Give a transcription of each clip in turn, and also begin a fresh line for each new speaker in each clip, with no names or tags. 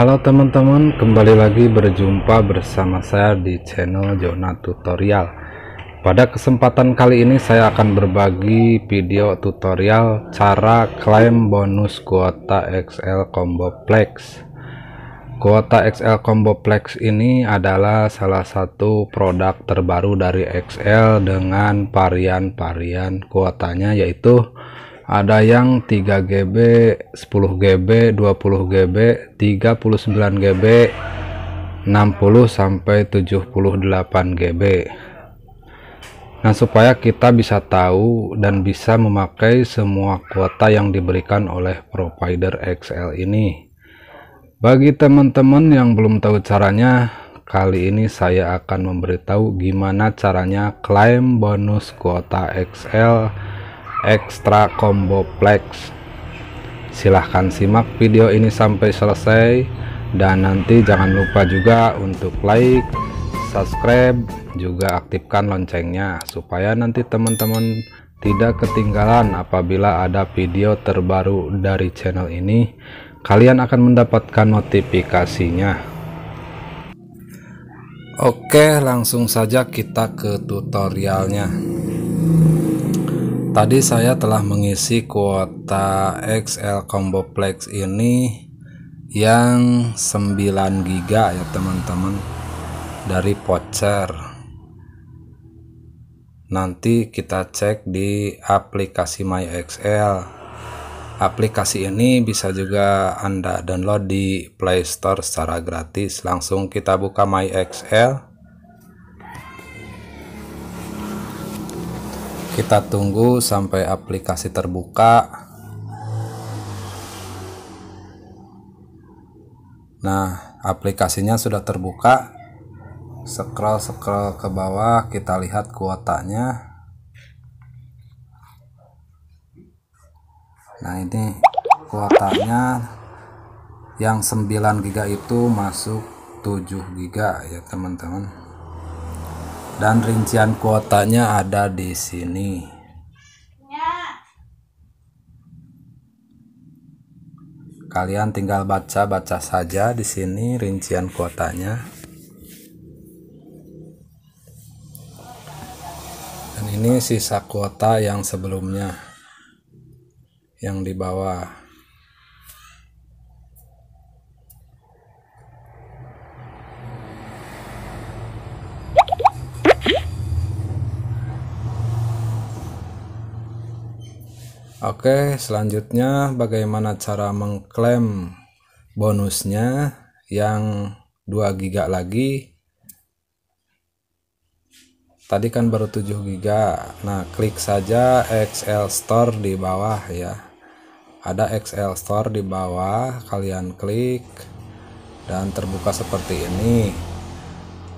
Halo teman-teman, kembali lagi berjumpa bersama saya di channel Jona Tutorial. Pada kesempatan kali ini saya akan berbagi video tutorial cara klaim bonus kuota XL Combo Plex. Kuota XL Combo Plex ini adalah salah satu produk terbaru dari XL dengan varian-varian kuotanya yaitu ada yang 3 GB 10 GB 20 GB 39 GB 60 sampai 78 GB nah supaya kita bisa tahu dan bisa memakai semua kuota yang diberikan oleh provider XL ini bagi teman-teman yang belum tahu caranya kali ini saya akan memberitahu gimana caranya klaim bonus kuota XL Extra Combo Plex. Silahkan simak video ini sampai selesai dan nanti jangan lupa juga untuk like, subscribe, juga aktifkan loncengnya supaya nanti teman-teman tidak ketinggalan apabila ada video terbaru dari channel ini kalian akan mendapatkan notifikasinya Oke langsung saja kita ke tutorialnya Tadi saya telah mengisi kuota XL Combo Plex ini yang 9 GB ya teman-teman dari voucher. Nanti kita cek di aplikasi MyXL. Aplikasi ini bisa juga Anda download di Play Store secara gratis. Langsung kita buka MyXL. kita tunggu sampai aplikasi terbuka nah aplikasinya sudah terbuka scroll scroll ke bawah kita lihat kuotanya nah ini kuotanya yang 9 giga itu masuk 7 giga ya teman-teman dan rincian kuotanya ada di sini ya. kalian tinggal baca-baca saja di sini rincian kuotanya dan ini sisa kuota yang sebelumnya yang di bawah Oke, selanjutnya bagaimana cara mengklaim bonusnya yang 2 giga lagi. Tadi kan baru 7 giga. Nah, klik saja XL Store di bawah ya. Ada XL Store di bawah, kalian klik dan terbuka seperti ini.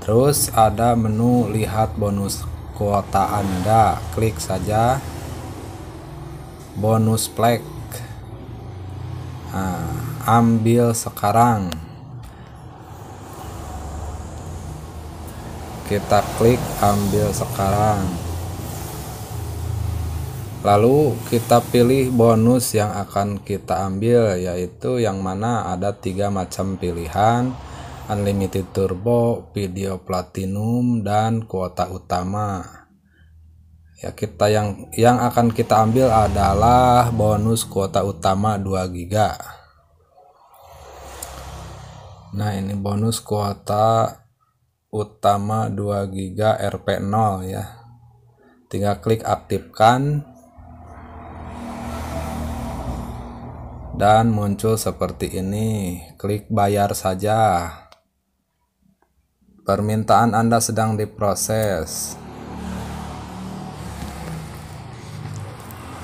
Terus ada menu lihat bonus kuota Anda. Klik saja bonus plek nah, ambil sekarang kita klik ambil sekarang lalu kita pilih bonus yang akan kita ambil yaitu yang mana ada tiga macam pilihan unlimited turbo video platinum dan kuota utama ya kita yang yang akan kita ambil adalah bonus kuota utama 2 giga nah ini bonus kuota utama 2 giga RP0 ya tinggal klik aktifkan dan muncul seperti ini klik bayar saja permintaan Anda sedang diproses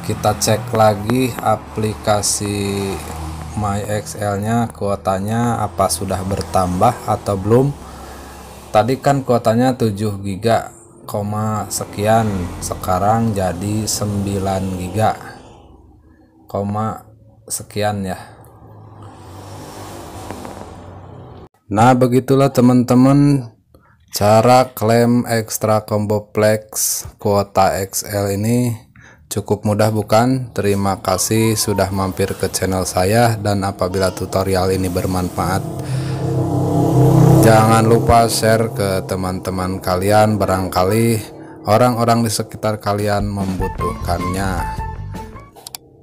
kita cek lagi aplikasi My xl nya kuotanya apa sudah bertambah atau belum tadi kan kuotanya 7 giga koma sekian sekarang jadi 9 giga koma sekian ya nah begitulah teman-teman cara klaim ekstra combo flex kuota XL ini Cukup mudah bukan? Terima kasih sudah mampir ke channel saya dan apabila tutorial ini bermanfaat Jangan lupa share ke teman-teman kalian barangkali orang-orang di sekitar kalian membutuhkannya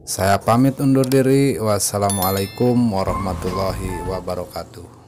Saya pamit undur diri Wassalamualaikum warahmatullahi wabarakatuh